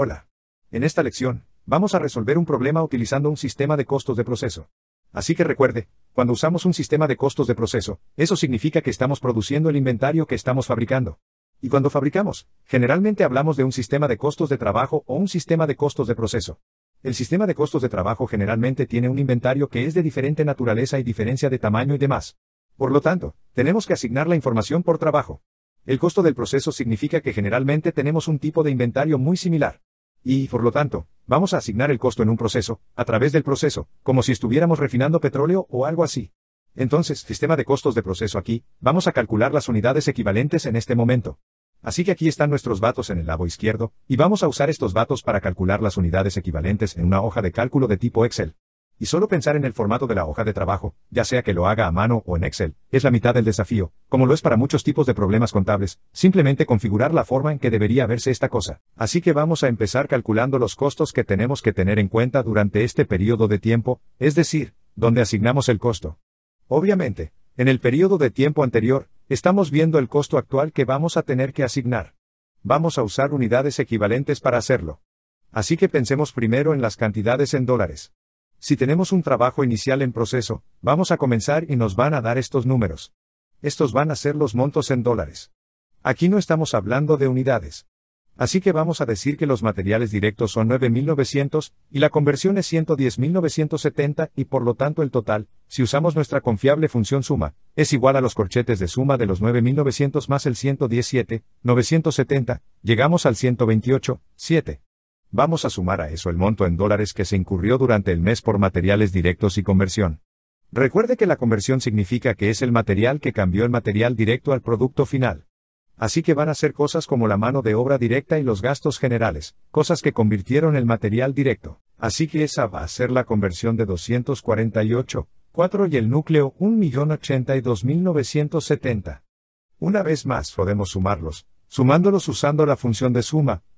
Hola. En esta lección, vamos a resolver un problema utilizando un sistema de costos de proceso. Así que recuerde, cuando usamos un sistema de costos de proceso, eso significa que estamos produciendo el inventario que estamos fabricando. Y cuando fabricamos, generalmente hablamos de un sistema de costos de trabajo o un sistema de costos de proceso. El sistema de costos de trabajo generalmente tiene un inventario que es de diferente naturaleza y diferencia de tamaño y demás. Por lo tanto, tenemos que asignar la información por trabajo. El costo del proceso significa que generalmente tenemos un tipo de inventario muy similar. Y, por lo tanto, vamos a asignar el costo en un proceso, a través del proceso, como si estuviéramos refinando petróleo o algo así. Entonces, sistema de costos de proceso aquí, vamos a calcular las unidades equivalentes en este momento. Así que aquí están nuestros datos en el lado izquierdo, y vamos a usar estos datos para calcular las unidades equivalentes en una hoja de cálculo de tipo Excel y solo pensar en el formato de la hoja de trabajo, ya sea que lo haga a mano o en Excel, es la mitad del desafío, como lo es para muchos tipos de problemas contables, simplemente configurar la forma en que debería verse esta cosa. Así que vamos a empezar calculando los costos que tenemos que tener en cuenta durante este periodo de tiempo, es decir, donde asignamos el costo. Obviamente, en el periodo de tiempo anterior, estamos viendo el costo actual que vamos a tener que asignar. Vamos a usar unidades equivalentes para hacerlo. Así que pensemos primero en las cantidades en dólares. Si tenemos un trabajo inicial en proceso, vamos a comenzar y nos van a dar estos números. Estos van a ser los montos en dólares. Aquí no estamos hablando de unidades. Así que vamos a decir que los materiales directos son 9.900, y la conversión es 110.970, y por lo tanto el total, si usamos nuestra confiable función suma, es igual a los corchetes de suma de los 9.900 más el 117,970, llegamos al 128,7. Vamos a sumar a eso el monto en dólares que se incurrió durante el mes por materiales directos y conversión. Recuerde que la conversión significa que es el material que cambió el material directo al producto final. Así que van a ser cosas como la mano de obra directa y los gastos generales, cosas que convirtieron el material directo. Así que esa va a ser la conversión de 248, 4 y el núcleo 1.082.970. Una vez más podemos sumarlos, sumándolos usando la función de suma,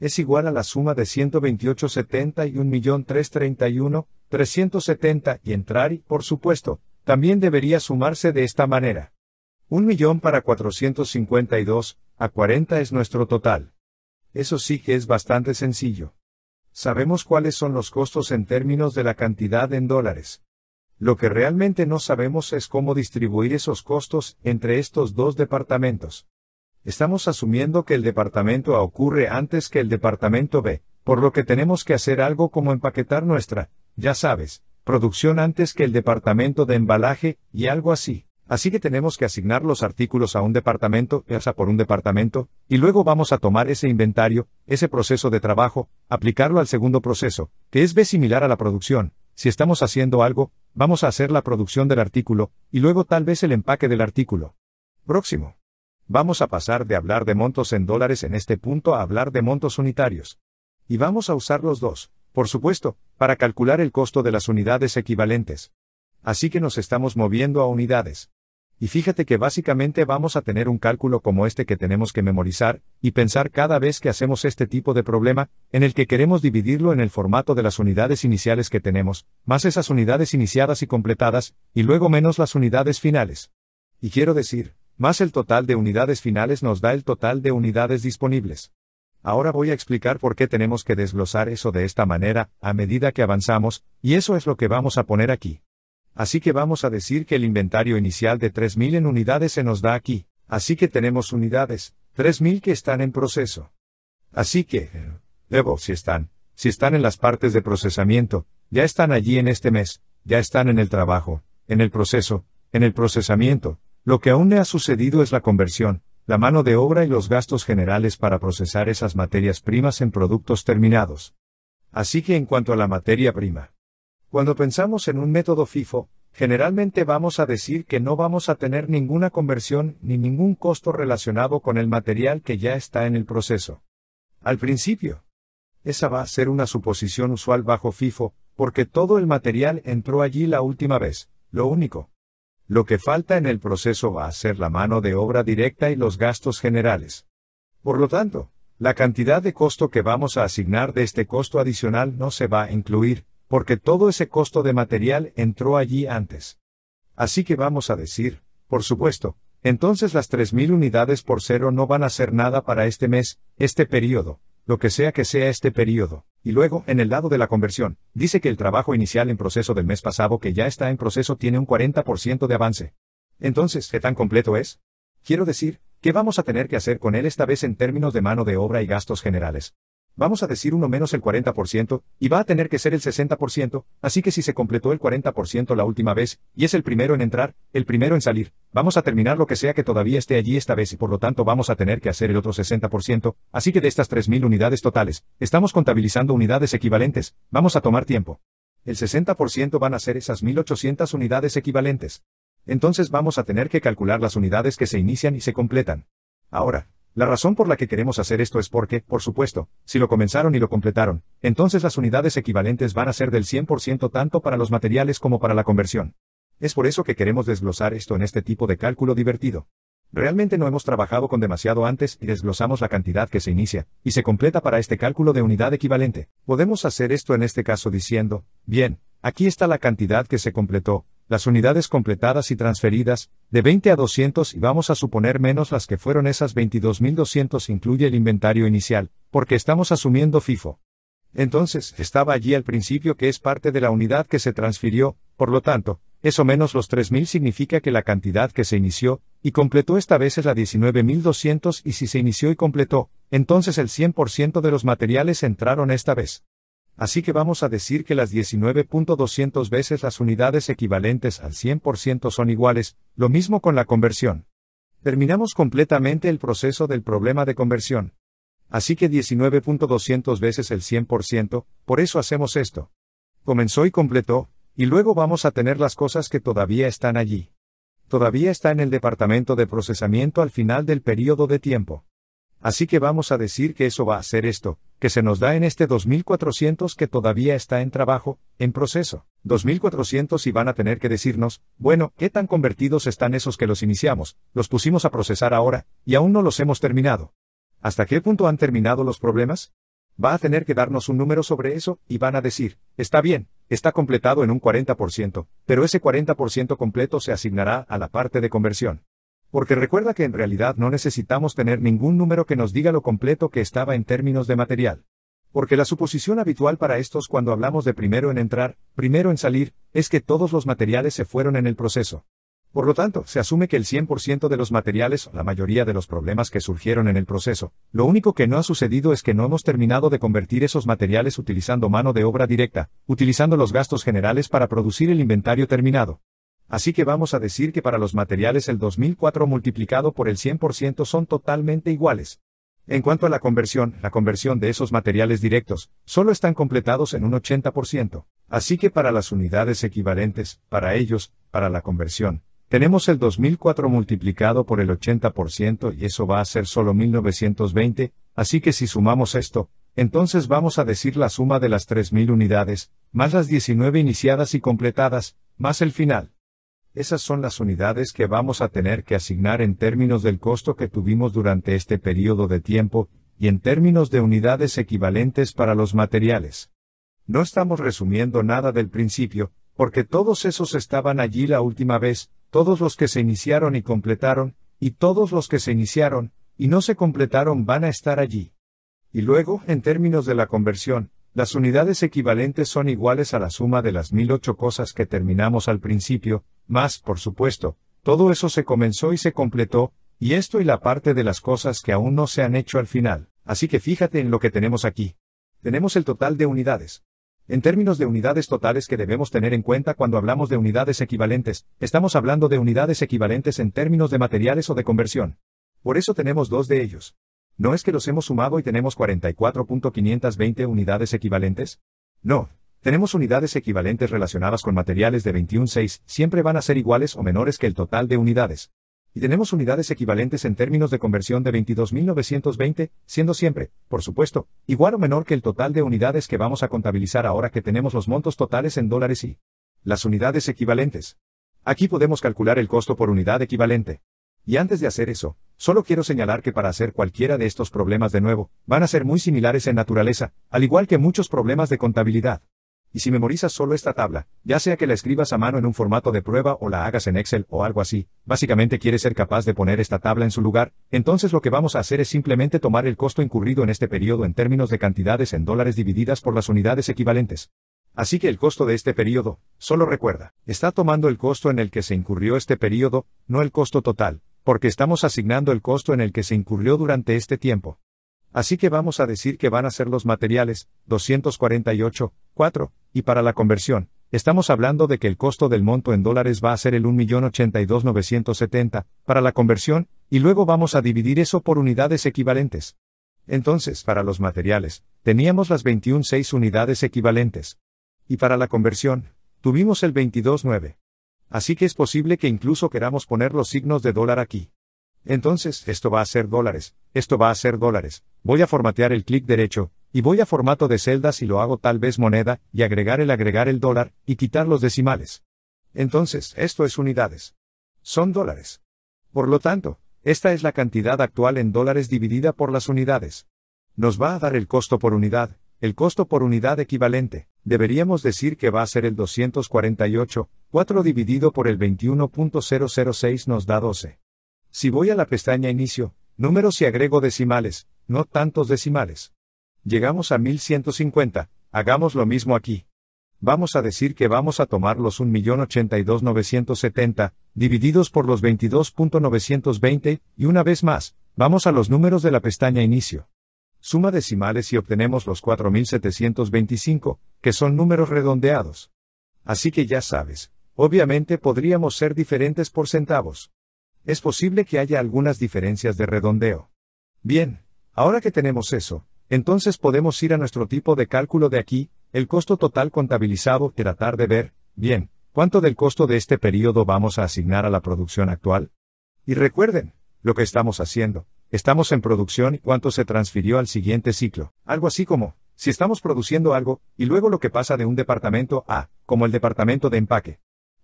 es igual a la suma de 128.70 y entrar y, por supuesto, también debería sumarse de esta manera. Un millón para 452, a 40 es nuestro total. Eso sí que es bastante sencillo. Sabemos cuáles son los costos en términos de la cantidad en dólares. Lo que realmente no sabemos es cómo distribuir esos costos entre estos dos departamentos. Estamos asumiendo que el departamento A ocurre antes que el departamento B, por lo que tenemos que hacer algo como empaquetar nuestra, ya sabes, producción antes que el departamento de embalaje, y algo así. Así que tenemos que asignar los artículos a un departamento, esa por un departamento, y luego vamos a tomar ese inventario, ese proceso de trabajo, aplicarlo al segundo proceso, que es B similar a la producción. Si estamos haciendo algo, vamos a hacer la producción del artículo, y luego tal vez el empaque del artículo. Próximo. Vamos a pasar de hablar de montos en dólares en este punto a hablar de montos unitarios. Y vamos a usar los dos, por supuesto, para calcular el costo de las unidades equivalentes. Así que nos estamos moviendo a unidades. Y fíjate que básicamente vamos a tener un cálculo como este que tenemos que memorizar, y pensar cada vez que hacemos este tipo de problema, en el que queremos dividirlo en el formato de las unidades iniciales que tenemos, más esas unidades iniciadas y completadas, y luego menos las unidades finales. Y quiero decir, más el total de unidades finales nos da el total de unidades disponibles. Ahora voy a explicar por qué tenemos que desglosar eso de esta manera, a medida que avanzamos, y eso es lo que vamos a poner aquí. Así que vamos a decir que el inventario inicial de 3.000 en unidades se nos da aquí, así que tenemos unidades, 3.000 que están en proceso. Así que, debo, si están, si están en las partes de procesamiento, ya están allí en este mes, ya están en el trabajo, en el proceso, en el procesamiento, lo que aún le ha sucedido es la conversión, la mano de obra y los gastos generales para procesar esas materias primas en productos terminados. Así que en cuanto a la materia prima, cuando pensamos en un método FIFO, generalmente vamos a decir que no vamos a tener ninguna conversión ni ningún costo relacionado con el material que ya está en el proceso. Al principio, esa va a ser una suposición usual bajo FIFO, porque todo el material entró allí la última vez, lo único lo que falta en el proceso va a ser la mano de obra directa y los gastos generales. Por lo tanto, la cantidad de costo que vamos a asignar de este costo adicional no se va a incluir, porque todo ese costo de material entró allí antes. Así que vamos a decir, por supuesto, entonces las 3.000 unidades por cero no van a ser nada para este mes, este periodo, lo que sea que sea este periodo. Y luego, en el lado de la conversión, dice que el trabajo inicial en proceso del mes pasado que ya está en proceso tiene un 40% de avance. Entonces, ¿qué tan completo es? Quiero decir, ¿qué vamos a tener que hacer con él esta vez en términos de mano de obra y gastos generales? vamos a decir uno menos el 40%, y va a tener que ser el 60%, así que si se completó el 40% la última vez, y es el primero en entrar, el primero en salir, vamos a terminar lo que sea que todavía esté allí esta vez y por lo tanto vamos a tener que hacer el otro 60%, así que de estas 3.000 unidades totales, estamos contabilizando unidades equivalentes, vamos a tomar tiempo. El 60% van a ser esas 1.800 unidades equivalentes. Entonces vamos a tener que calcular las unidades que se inician y se completan. Ahora, la razón por la que queremos hacer esto es porque, por supuesto, si lo comenzaron y lo completaron, entonces las unidades equivalentes van a ser del 100% tanto para los materiales como para la conversión. Es por eso que queremos desglosar esto en este tipo de cálculo divertido. Realmente no hemos trabajado con demasiado antes y desglosamos la cantidad que se inicia y se completa para este cálculo de unidad equivalente. Podemos hacer esto en este caso diciendo, bien, aquí está la cantidad que se completó, las unidades completadas y transferidas, de 20 a 200 y vamos a suponer menos las que fueron esas 22.200 incluye el inventario inicial, porque estamos asumiendo FIFO. Entonces, estaba allí al principio que es parte de la unidad que se transfirió, por lo tanto, eso menos los 3.000 significa que la cantidad que se inició y completó esta vez es la 19.200 y si se inició y completó, entonces el 100% de los materiales entraron esta vez. Así que vamos a decir que las 19.200 veces las unidades equivalentes al 100% son iguales, lo mismo con la conversión. Terminamos completamente el proceso del problema de conversión. Así que 19.200 veces el 100%, por eso hacemos esto. Comenzó y completó, y luego vamos a tener las cosas que todavía están allí. Todavía está en el departamento de procesamiento al final del periodo de tiempo. Así que vamos a decir que eso va a ser esto, que se nos da en este 2400 que todavía está en trabajo, en proceso. 2400 y van a tener que decirnos, bueno, ¿qué tan convertidos están esos que los iniciamos, los pusimos a procesar ahora, y aún no los hemos terminado? ¿Hasta qué punto han terminado los problemas? Va a tener que darnos un número sobre eso, y van a decir, está bien, está completado en un 40%, pero ese 40% completo se asignará a la parte de conversión. Porque recuerda que en realidad no necesitamos tener ningún número que nos diga lo completo que estaba en términos de material. Porque la suposición habitual para estos cuando hablamos de primero en entrar, primero en salir, es que todos los materiales se fueron en el proceso. Por lo tanto, se asume que el 100% de los materiales, o la mayoría de los problemas que surgieron en el proceso, lo único que no ha sucedido es que no hemos terminado de convertir esos materiales utilizando mano de obra directa, utilizando los gastos generales para producir el inventario terminado. Así que vamos a decir que para los materiales el 2004 multiplicado por el 100% son totalmente iguales. En cuanto a la conversión, la conversión de esos materiales directos, solo están completados en un 80%. Así que para las unidades equivalentes, para ellos, para la conversión, tenemos el 2004 multiplicado por el 80% y eso va a ser solo 1920, así que si sumamos esto, entonces vamos a decir la suma de las 3000 unidades, más las 19 iniciadas y completadas, más el final. Esas son las unidades que vamos a tener que asignar en términos del costo que tuvimos durante este periodo de tiempo, y en términos de unidades equivalentes para los materiales. No estamos resumiendo nada del principio, porque todos esos estaban allí la última vez, todos los que se iniciaron y completaron, y todos los que se iniciaron, y no se completaron van a estar allí. Y luego, en términos de la conversión, las unidades equivalentes son iguales a la suma de las mil cosas que terminamos al principio, más, por supuesto, todo eso se comenzó y se completó, y esto y la parte de las cosas que aún no se han hecho al final, así que fíjate en lo que tenemos aquí. Tenemos el total de unidades. En términos de unidades totales que debemos tener en cuenta cuando hablamos de unidades equivalentes, estamos hablando de unidades equivalentes en términos de materiales o de conversión. Por eso tenemos dos de ellos. ¿No es que los hemos sumado y tenemos 44.520 unidades equivalentes? No, tenemos unidades equivalentes relacionadas con materiales de 21.6, siempre van a ser iguales o menores que el total de unidades. Y tenemos unidades equivalentes en términos de conversión de 22.920, siendo siempre, por supuesto, igual o menor que el total de unidades que vamos a contabilizar ahora que tenemos los montos totales en dólares y las unidades equivalentes. Aquí podemos calcular el costo por unidad equivalente. Y antes de hacer eso, solo quiero señalar que para hacer cualquiera de estos problemas de nuevo, van a ser muy similares en naturaleza, al igual que muchos problemas de contabilidad. Y si memorizas solo esta tabla, ya sea que la escribas a mano en un formato de prueba o la hagas en Excel o algo así, básicamente quieres ser capaz de poner esta tabla en su lugar, entonces lo que vamos a hacer es simplemente tomar el costo incurrido en este periodo en términos de cantidades en dólares divididas por las unidades equivalentes. Así que el costo de este periodo, solo recuerda, está tomando el costo en el que se incurrió este periodo, no el costo total, porque estamos asignando el costo en el que se incurrió durante este tiempo. Así que vamos a decir que van a ser los materiales, 248, 4, y para la conversión, estamos hablando de que el costo del monto en dólares va a ser el 1.082.970, para la conversión, y luego vamos a dividir eso por unidades equivalentes. Entonces, para los materiales, teníamos las 21.6 unidades equivalentes. Y para la conversión, tuvimos el 22.9. Así que es posible que incluso queramos poner los signos de dólar aquí. Entonces, esto va a ser dólares, esto va a ser dólares. Voy a formatear el clic derecho, y voy a formato de celdas y lo hago tal vez moneda, y agregar el agregar el dólar, y quitar los decimales. Entonces, esto es unidades. Son dólares. Por lo tanto, esta es la cantidad actual en dólares dividida por las unidades. Nos va a dar el costo por unidad, el costo por unidad equivalente, deberíamos decir que va a ser el 248, 4 dividido por el 21.006 nos da 12. Si voy a la pestaña Inicio, Números y agrego decimales, no tantos decimales. Llegamos a 1150, hagamos lo mismo aquí. Vamos a decir que vamos a tomar los 1.082.970, divididos por los 22.920, y una vez más, vamos a los números de la pestaña Inicio. Suma decimales y obtenemos los 4.725, que son números redondeados. Así que ya sabes, obviamente podríamos ser diferentes por centavos es posible que haya algunas diferencias de redondeo. Bien, ahora que tenemos eso, entonces podemos ir a nuestro tipo de cálculo de aquí, el costo total contabilizado, tratar de ver, bien, cuánto del costo de este periodo vamos a asignar a la producción actual. Y recuerden, lo que estamos haciendo, estamos en producción y cuánto se transfirió al siguiente ciclo, algo así como, si estamos produciendo algo, y luego lo que pasa de un departamento a, como el departamento de empaque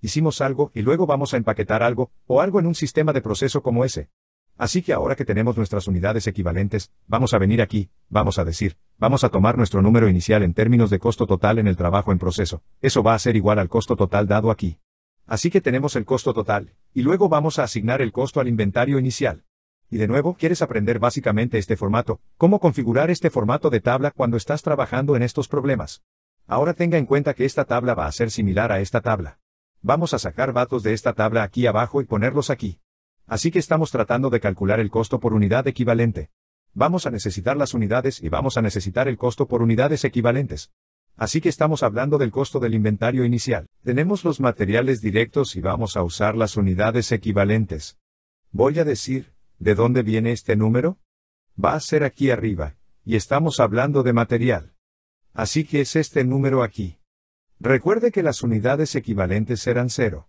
hicimos algo y luego vamos a empaquetar algo, o algo en un sistema de proceso como ese. Así que ahora que tenemos nuestras unidades equivalentes, vamos a venir aquí, vamos a decir, vamos a tomar nuestro número inicial en términos de costo total en el trabajo en proceso, eso va a ser igual al costo total dado aquí. Así que tenemos el costo total, y luego vamos a asignar el costo al inventario inicial. Y de nuevo, quieres aprender básicamente este formato, cómo configurar este formato de tabla cuando estás trabajando en estos problemas. Ahora tenga en cuenta que esta tabla va a ser similar a esta tabla vamos a sacar datos de esta tabla aquí abajo y ponerlos aquí. Así que estamos tratando de calcular el costo por unidad equivalente. Vamos a necesitar las unidades y vamos a necesitar el costo por unidades equivalentes. Así que estamos hablando del costo del inventario inicial. Tenemos los materiales directos y vamos a usar las unidades equivalentes. Voy a decir, ¿de dónde viene este número? Va a ser aquí arriba, y estamos hablando de material. Así que es este número aquí. Recuerde que las unidades equivalentes eran cero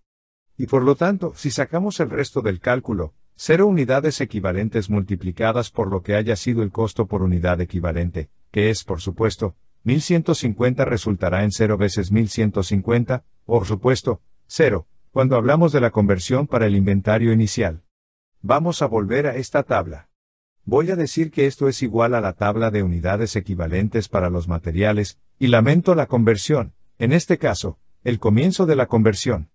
Y por lo tanto, si sacamos el resto del cálculo, cero unidades equivalentes multiplicadas por lo que haya sido el costo por unidad equivalente, que es, por supuesto, 1150 resultará en 0 veces 1150, por supuesto, 0, cuando hablamos de la conversión para el inventario inicial. Vamos a volver a esta tabla. Voy a decir que esto es igual a la tabla de unidades equivalentes para los materiales, y lamento la conversión, en este caso, el comienzo de la conversión.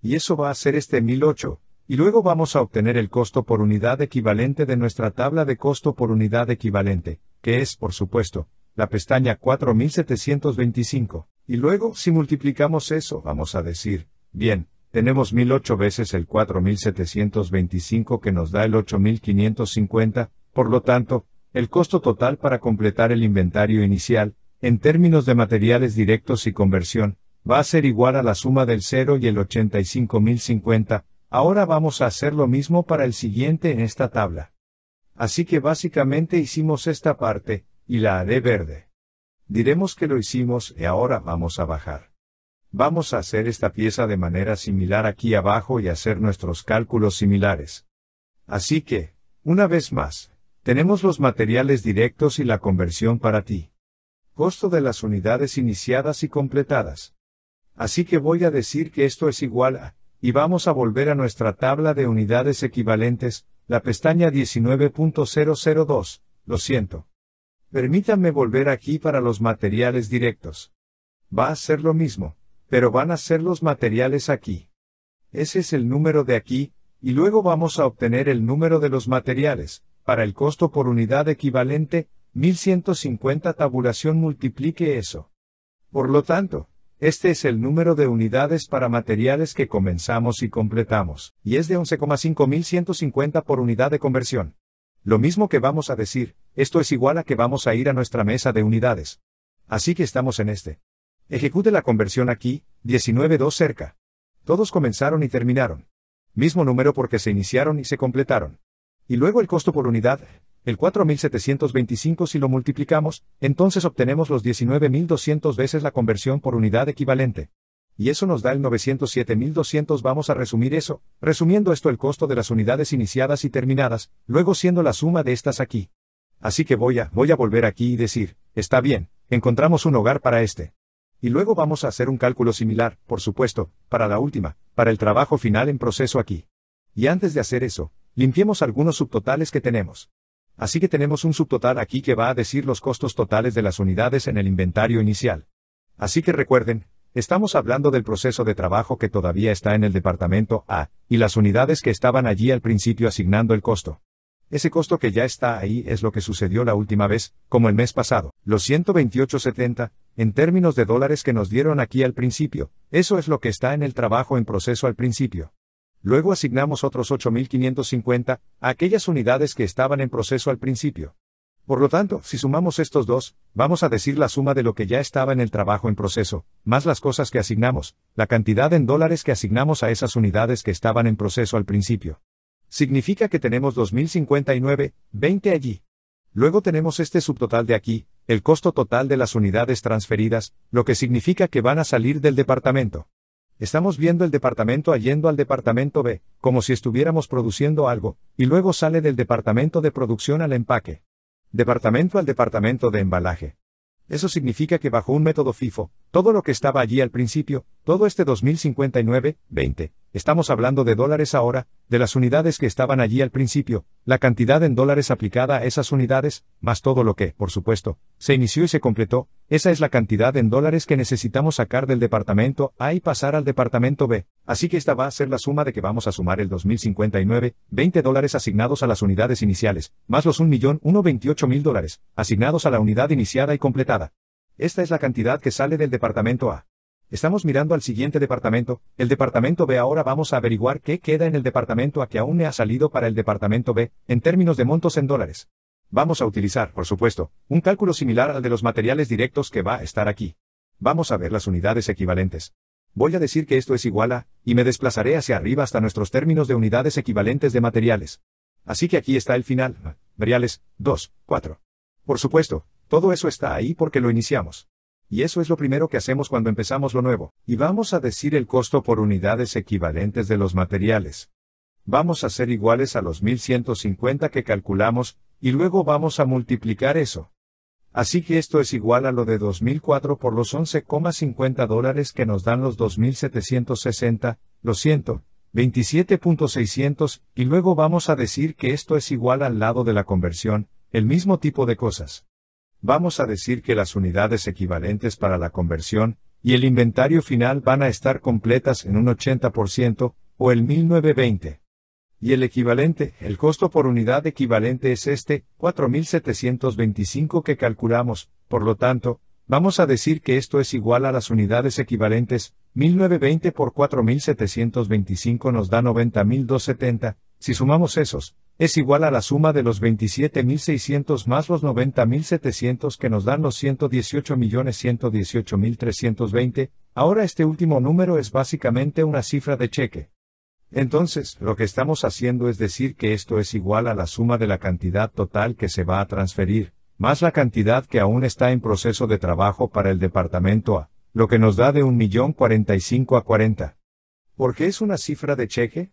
Y eso va a ser este 1008, y luego vamos a obtener el costo por unidad equivalente de nuestra tabla de costo por unidad equivalente, que es, por supuesto, la pestaña 4725. Y luego, si multiplicamos eso, vamos a decir, bien, tenemos 1008 veces el 4725 que nos da el 8550, por lo tanto, el costo total para completar el inventario inicial, en términos de materiales directos y conversión, va a ser igual a la suma del 0 y el 85.050, ahora vamos a hacer lo mismo para el siguiente en esta tabla. Así que básicamente hicimos esta parte, y la haré verde. Diremos que lo hicimos y ahora vamos a bajar. Vamos a hacer esta pieza de manera similar aquí abajo y hacer nuestros cálculos similares. Así que, una vez más, tenemos los materiales directos y la conversión para ti costo de las unidades iniciadas y completadas. Así que voy a decir que esto es igual a, y vamos a volver a nuestra tabla de unidades equivalentes, la pestaña 19.002, lo siento. Permítanme volver aquí para los materiales directos. Va a ser lo mismo, pero van a ser los materiales aquí. Ese es el número de aquí, y luego vamos a obtener el número de los materiales, para el costo por unidad equivalente, 1150 tabulación multiplique eso. Por lo tanto, este es el número de unidades para materiales que comenzamos y completamos, y es de 11,5150 por unidad de conversión. Lo mismo que vamos a decir, esto es igual a que vamos a ir a nuestra mesa de unidades. Así que estamos en este. Ejecute la conversión aquí, 19.2 cerca. Todos comenzaron y terminaron. Mismo número porque se iniciaron y se completaron. Y luego el costo por unidad, el 4725 si lo multiplicamos, entonces obtenemos los 19200 veces la conversión por unidad equivalente. Y eso nos da el 907200 vamos a resumir eso, resumiendo esto el costo de las unidades iniciadas y terminadas, luego siendo la suma de estas aquí. Así que voy a, voy a volver aquí y decir, está bien, encontramos un hogar para este. Y luego vamos a hacer un cálculo similar, por supuesto, para la última, para el trabajo final en proceso aquí. Y antes de hacer eso, limpiemos algunos subtotales que tenemos. Así que tenemos un subtotal aquí que va a decir los costos totales de las unidades en el inventario inicial. Así que recuerden, estamos hablando del proceso de trabajo que todavía está en el departamento A, y las unidades que estaban allí al principio asignando el costo. Ese costo que ya está ahí es lo que sucedió la última vez, como el mes pasado, los 128.70, en términos de dólares que nos dieron aquí al principio, eso es lo que está en el trabajo en proceso al principio. Luego asignamos otros 8.550 a aquellas unidades que estaban en proceso al principio. Por lo tanto, si sumamos estos dos, vamos a decir la suma de lo que ya estaba en el trabajo en proceso, más las cosas que asignamos, la cantidad en dólares que asignamos a esas unidades que estaban en proceso al principio. Significa que tenemos 2059, 20 allí. Luego tenemos este subtotal de aquí, el costo total de las unidades transferidas, lo que significa que van a salir del departamento. Estamos viendo el departamento yendo al departamento B, como si estuviéramos produciendo algo, y luego sale del departamento de producción al empaque. Departamento al departamento de embalaje. Eso significa que bajo un método FIFO, todo lo que estaba allí al principio, todo este 2059, 20, estamos hablando de dólares ahora, de las unidades que estaban allí al principio, la cantidad en dólares aplicada a esas unidades, más todo lo que, por supuesto, se inició y se completó, esa es la cantidad en dólares que necesitamos sacar del departamento A y pasar al departamento B, así que esta va a ser la suma de que vamos a sumar el 2059, 20 dólares asignados a las unidades iniciales, más los 1.128.000 dólares, asignados a la unidad iniciada y completada. Esta es la cantidad que sale del departamento A. Estamos mirando al siguiente departamento, el departamento B ahora vamos a averiguar qué queda en el departamento A que aún me ha salido para el departamento B, en términos de montos en dólares. Vamos a utilizar, por supuesto, un cálculo similar al de los materiales directos que va a estar aquí. Vamos a ver las unidades equivalentes. Voy a decir que esto es igual a, y me desplazaré hacia arriba hasta nuestros términos de unidades equivalentes de materiales. Así que aquí está el final, materiales, 2, 4. Por supuesto, todo eso está ahí porque lo iniciamos. Y eso es lo primero que hacemos cuando empezamos lo nuevo. Y vamos a decir el costo por unidades equivalentes de los materiales. Vamos a ser iguales a los 1150 que calculamos, y luego vamos a multiplicar eso. Así que esto es igual a lo de 2004 por los 11,50 dólares que nos dan los 2760, lo siento, 27.600, y luego vamos a decir que esto es igual al lado de la conversión, el mismo tipo de cosas vamos a decir que las unidades equivalentes para la conversión y el inventario final van a estar completas en un 80% o el 1920. Y el equivalente, el costo por unidad equivalente es este, 4.725 que calculamos, por lo tanto, vamos a decir que esto es igual a las unidades equivalentes, 1920 por 4.725 nos da 90.270, si sumamos esos, es igual a la suma de los 27.600 más los 90.700 que nos dan los 118.118.320, ahora este último número es básicamente una cifra de cheque. Entonces, lo que estamos haciendo es decir que esto es igual a la suma de la cantidad total que se va a transferir, más la cantidad que aún está en proceso de trabajo para el departamento A, lo que nos da de 1.045 a 40. ¿Por qué es una cifra de cheque?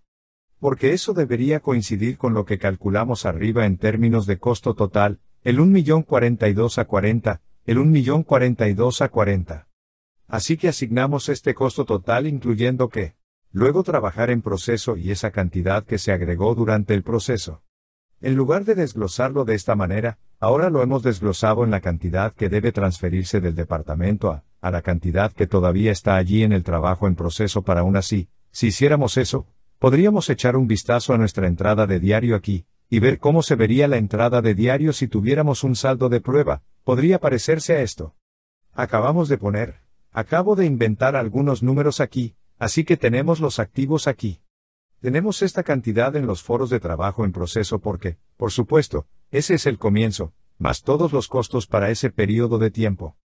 porque eso debería coincidir con lo que calculamos arriba en términos de costo total, el 1.042 a 40, el 1.042 a 40. Así que asignamos este costo total incluyendo que, luego trabajar en proceso y esa cantidad que se agregó durante el proceso. En lugar de desglosarlo de esta manera, ahora lo hemos desglosado en la cantidad que debe transferirse del departamento A, a la cantidad que todavía está allí en el trabajo en proceso para aún así, si hiciéramos eso, Podríamos echar un vistazo a nuestra entrada de diario aquí, y ver cómo se vería la entrada de diario si tuviéramos un saldo de prueba, podría parecerse a esto. Acabamos de poner, acabo de inventar algunos números aquí, así que tenemos los activos aquí. Tenemos esta cantidad en los foros de trabajo en proceso porque, por supuesto, ese es el comienzo, más todos los costos para ese periodo de tiempo.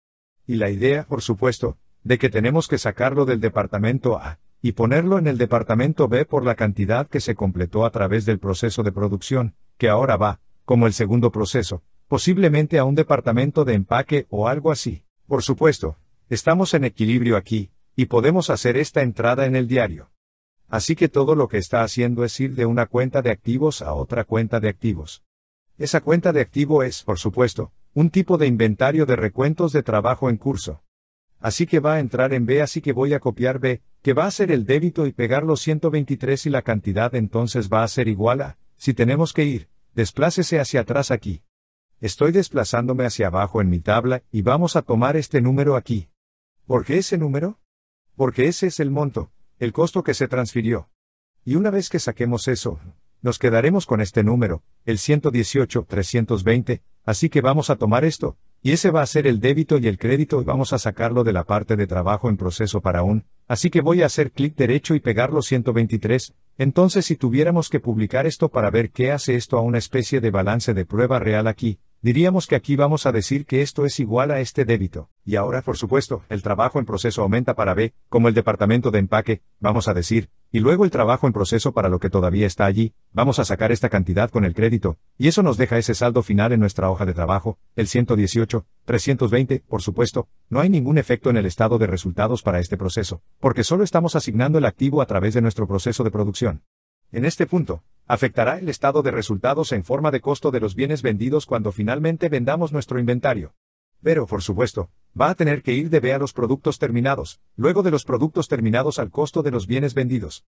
Y la idea, por supuesto, de que tenemos que sacarlo del departamento A, y ponerlo en el departamento B por la cantidad que se completó a través del proceso de producción, que ahora va, como el segundo proceso, posiblemente a un departamento de empaque o algo así. Por supuesto, estamos en equilibrio aquí, y podemos hacer esta entrada en el diario. Así que todo lo que está haciendo es ir de una cuenta de activos a otra cuenta de activos. Esa cuenta de activo es, por supuesto, un tipo de inventario de recuentos de trabajo en curso. Así que va a entrar en B así que voy a copiar B, que va a ser el débito y pegar los 123 y la cantidad entonces va a ser igual a, si tenemos que ir, desplácese hacia atrás aquí. Estoy desplazándome hacia abajo en mi tabla y vamos a tomar este número aquí. ¿Por qué ese número? Porque ese es el monto, el costo que se transfirió. Y una vez que saquemos eso, nos quedaremos con este número, el 118, 320, así que vamos a tomar esto, y ese va a ser el débito y el crédito y vamos a sacarlo de la parte de trabajo en proceso para un, así que voy a hacer clic derecho y pegarlo 123, entonces si tuviéramos que publicar esto para ver qué hace esto a una especie de balance de prueba real aquí, diríamos que aquí vamos a decir que esto es igual a este débito. Y ahora, por supuesto, el trabajo en proceso aumenta para B, como el departamento de empaque, vamos a decir, y luego el trabajo en proceso para lo que todavía está allí, vamos a sacar esta cantidad con el crédito, y eso nos deja ese saldo final en nuestra hoja de trabajo, el 118, 320, por supuesto, no hay ningún efecto en el estado de resultados para este proceso, porque solo estamos asignando el activo a través de nuestro proceso de producción. En este punto, afectará el estado de resultados en forma de costo de los bienes vendidos cuando finalmente vendamos nuestro inventario. Pero, por supuesto, va a tener que ir de B a los productos terminados, luego de los productos terminados al costo de los bienes vendidos.